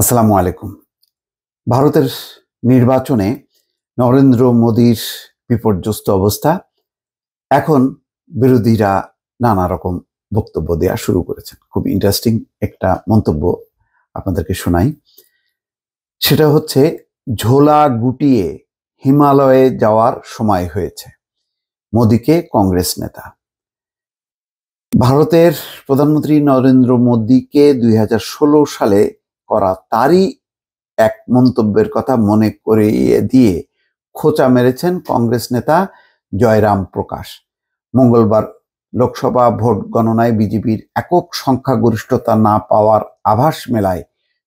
আসসালামু আলাইকুম ভারতের নির্বাচনে নরেন্দ্র মোদীর বিপর্যস্ত অবস্থা এখন বিরোধীরা নানা রকম বক্তব্য দেওয়া শুরু করেছেন খুব ইন্টারেস্টিং একটা মন্তব্য আপনাদেরকে শোনাই সেটা হচ্ছে ঝোলা গুটিয়ে হিমালয়ে যাওয়ার সময় হয়েছে মোদীকে কংগ্রেস নেতা ভারতের প্রধানমন্ত্রী নরেন্দ্র মোদীকে দুই সালে করা তারই এক মন্তব্যের কথা মনে করে দিয়ে খোঁচা মেরেছেন কংগ্রেস নেতা জয়রাম প্রকাশ মঙ্গলবার লোকসভা ভোট গণনায় বিজেপির একক সংখ্যাগরিষ্ঠতা না পাওয়ার আভাস মেলায়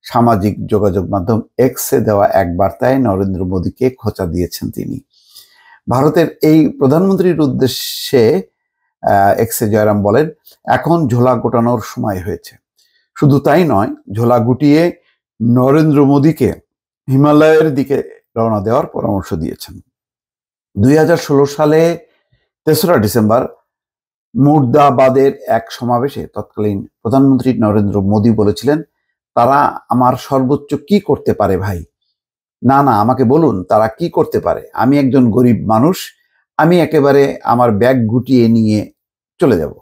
সামাজিক যোগাযোগ মাধ্যম এক্সে দেওয়া এক বার্তায় নরেন্দ্র মোদীকে খোঁচা দিয়েছেন তিনি ভারতের এই প্রধানমন্ত্রীর উদ্দেশ্যে এক্সে জয়রাম বলেন এখন ঝোলা গোটানোর সময় হয়েছে শুধু তাই নয় ঝোলা গুটিয়ে নরেন্দ্র মোদীকে হিমালয়ের দিকে রওনা দেওয়ার পরামর্শ দিয়েছেন দুই সালে তেসরা ডিসেম্বর মুর্দাবাদের এক সমাবেশে তৎকালীন প্রধানমন্ত্রী নরেন্দ্র মোদী বলেছিলেন তারা আমার সর্বোচ্চ কি করতে পারে ভাই না না আমাকে বলুন তারা কি করতে পারে আমি একজন গরিব মানুষ আমি একেবারে আমার ব্যাগ গুটিয়ে নিয়ে চলে যাব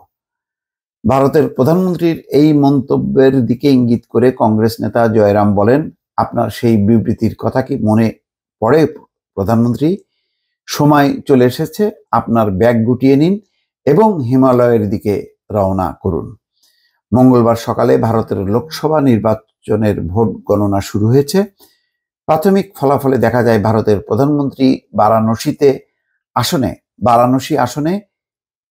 ভারতের প্রধানমন্ত্রীর এই মন্তব্যের দিকে ইঙ্গিত করে কংগ্রেস নেতা জয়রাম বলেন আপনার সেই বিবৃতির কথা কি মনে পড়ে প্রধানমন্ত্রী সময় চলে এসেছে আপনার ব্যাগ গুটিয়ে নিন এবং হিমালয়ের দিকে রওনা করুন মঙ্গলবার সকালে ভারতের লোকসভা নির্বাচনের ভোট গণনা শুরু হয়েছে প্রাথমিক ফলাফলে দেখা যায় ভারতের প্রধানমন্ত্রী বারাণসীতে আসনে বারাণসী আসনে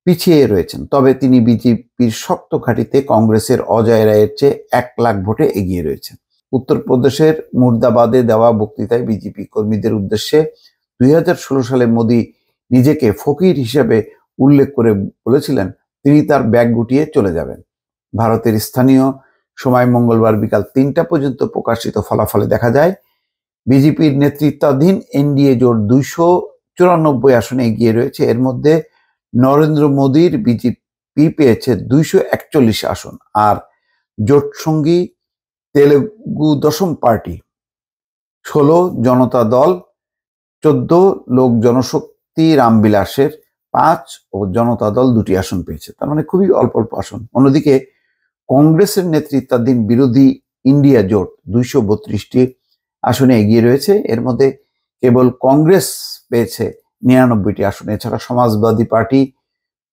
পিছিয়ে রয়েছেন তবে তিনি বিজেপির শক্ত ঘাঁটিতে কংগ্রেসের অজয় রায়ের চেয়ে এক লাখ ভোটে এগিয়ে রয়েছেন উত্তরপ্রদেশের মুর্দাবাদে দেওয়া বক্তৃতায় বিজেপি কর্মীদের উদ্দেশ্যে দুই সালে মোদী নিজেকে ফকির হিসেবে উল্লেখ করে বলেছিলেন তিনি তার ব্যাগ গুটিয়ে চলে যাবেন ভারতের স্থানীয় সময় মঙ্গলবার বিকাল তিনটা পর্যন্ত প্রকাশিত ফলাফলে দেখা যায় বিজেপির নেতৃত্বাধীন এনডিএ জোট দুইশো চুরানব্বই আসনে এগিয়ে রয়েছে এর মধ্যে নরেন্দ্র মোদীর বিজেপি পেয়েছে দুইশো একচল্লিশ আসন আর জোটসঙ্গী তেলেগু দশম পার্টি ষোলো জনতা দল চোদ্দ লোক জনশক্তি রামবিলাসের পাঁচ ও জনতা দল দুটি আসন পেয়েছে তার মানে খুবই অল্প অল্প আসন অন্যদিকে কংগ্রেসের নেতৃত্বাধীন বিরোধী ইন্ডিয়া জোট দুইশো বত্রিশটি আসনে এগিয়ে রয়েছে এর মধ্যে কেবল কংগ্রেস পেয়েছে নিরানব্বইটি আসন এছাড়া সমাজবাদী পার্টি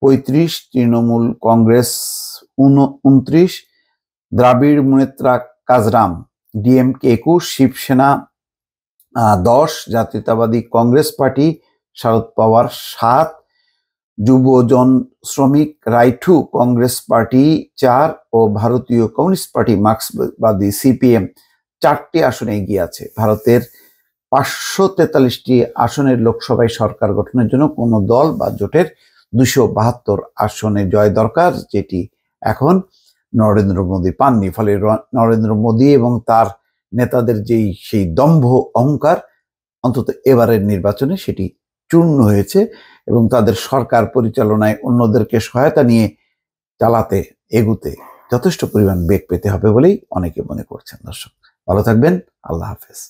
পঁয়ত্রিশ তৃণমূল কংগ্রেস উনত্রিশ দ্রাবিড় মুনেত্রা কাজরাম ডিএমকে একুশ শিবসেনা দশ জাতীয়তাবাদী কংগ্রেস পার্টি শারদ পাওয়ার সাত যুবজন শ্রমিক রাইঠু কংগ্রেস পার্টি চার ও ভারতীয় কমিউনিস্ট পার্টি মার্ক্সবাদী সিপিএম চারটি আসনে এগিয়ে আছে ভারতের পাঁচশো তেতাল্লিশটি আসনের লোকসভায় সরকার গঠনের জন্য কোনো দল বা জোটের দুশো বাহাত্তর আসনে জয় দরকার যেটি এখন নরেন্দ্র মোদী পাননি ফলে নরেন্দ্র মোদী এবং তার নেতাদের যেই সেই দম্ভ অহংকার অন্তত এবারের নির্বাচনে সেটি চূর্ণ হয়েছে এবং তাদের সরকার পরিচালনায় অন্যদেরকে সহায়তা নিয়ে চালাতে এগুতে যথেষ্ট পরিমাণ বেগ পেতে হবে বলেই অনেকে মনে করছেন দর্শক ভালো থাকবেন আল্লাহ হাফেজ